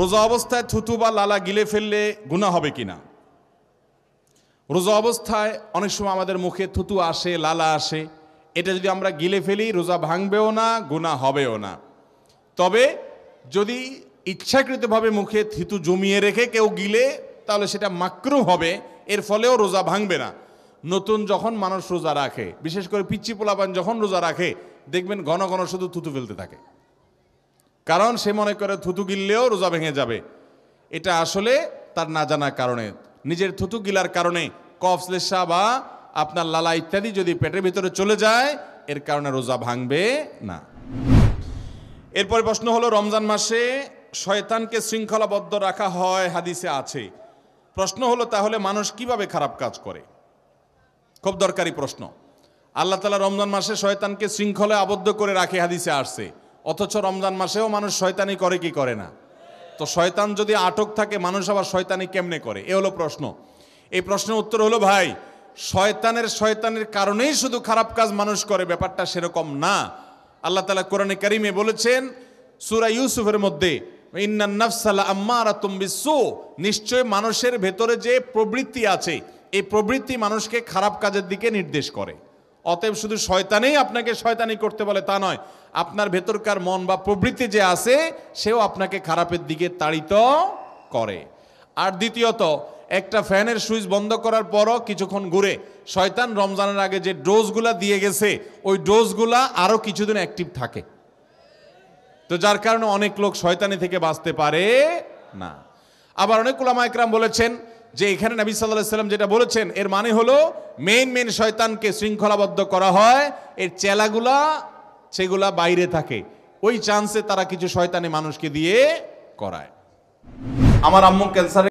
রোজা অবস্থায় থুতু বা লালা গিলে ফেললে গুণা হবে কি না রোজা অবস্থায় অনেক সময় আমাদের মুখে থুতু আসে লালা আসে এটা যদি আমরা গিলে ফেলি রোজা ভাঙবেও না গুণা হবেও না তবে যদি ইচ্ছাকৃতভাবে মুখে থিতু জমিয়ে রেখে কেউ গিলে তাহলে সেটা মাকরু হবে এর ফলেও রোজা ভাঙবে না নতুন যখন মানুষ রোজা রাখে বিশেষ করে পিচ্ছি পোলাপান যখন রোজা রাখে দেখবেন ঘন ঘন শুধু থুতু ফেলতে থাকে কারণ সে মনে করে থুতু গিললেও রোজা ভেঙে যাবে এটা আসলে তার না জানার কারণে নিজের থুতু গিলার কারণে কফ শ্লেষা বা আপনার লালা ইত্যাদি যদি পেটের ভিতরে চলে যায় এর কারণে রোজা ভাঙবে না এরপরে প্রশ্ন হলো রমজান মাসে শয়তানকে শৃঙ্খলাবদ্ধ রাখা হয় হাদিসে আছে প্রশ্ন হলো তাহলে মানুষ কিভাবে খারাপ কাজ করে খুব দরকারি প্রশ্ন আল্লাহ তালা রমজান মাসে শয়তানকে শৃঙ্খলে আবদ্ধ করে রাখে হাদিসে আসছে অথচ রমজান মাসেও মানুষ শয়তানি করে কি করে না তো শয়তান যদি আটক থাকে মানুষ আবার শয়তানি কেমনে করে এ হলো প্রশ্ন এই প্রশ্নের উত্তর হলো ভাই শয়তানের শয়তানের কারণেই শুধু খারাপ কাজ মানুষ করে ব্যাপারটা সেরকম না আল্লাহ তালা কোরআনে কারিমে বলেছেন সুরা ইউসুফের মধ্যে নিশ্চয় মানুষের ভেতরে যে প্রবৃত্তি আছে এই প্রবৃত্তি মানুষকে খারাপ কাজের দিকে নির্দেশ করে অতএব শুধু শয়তানেই আপনাকে শয়তানি করতে বলে তা নয় আপনার ভেতরকার মন বা প্রবৃত্তি যে আছে সেও আপনাকে খারাপের দিকে তাড়িত করে আর দ্বিতীয়ত একটা ফ্যানের সুইচ বন্ধ করার পরও কিছুক্ষণ ঘুরে শয়তান রমজানের আগে যে ডোজগুলা দিয়ে গেছে ওই ডোজগুলা আরও কিছুদিন অ্যাক্টিভ থাকে তো যার কারণে অনেক লোক শয়তানি থেকে বাঁচতে পারে না আবার অনেক কুলামা একরাম বলেছেন যে এখানে নবী সাল্লাহ সাল্লাম যেটা বলেছেন এর মানে হলো মেইন মেইন শয়তানকে শৃঙ্খলাবদ্ধ করা হয় এর চেলাগুলা সেগুলা বাইরে থাকে ওই চান্সে তারা কিছু শয়তানি মানুষকে দিয়ে করায় আমার আম্মু ক্যান্সারে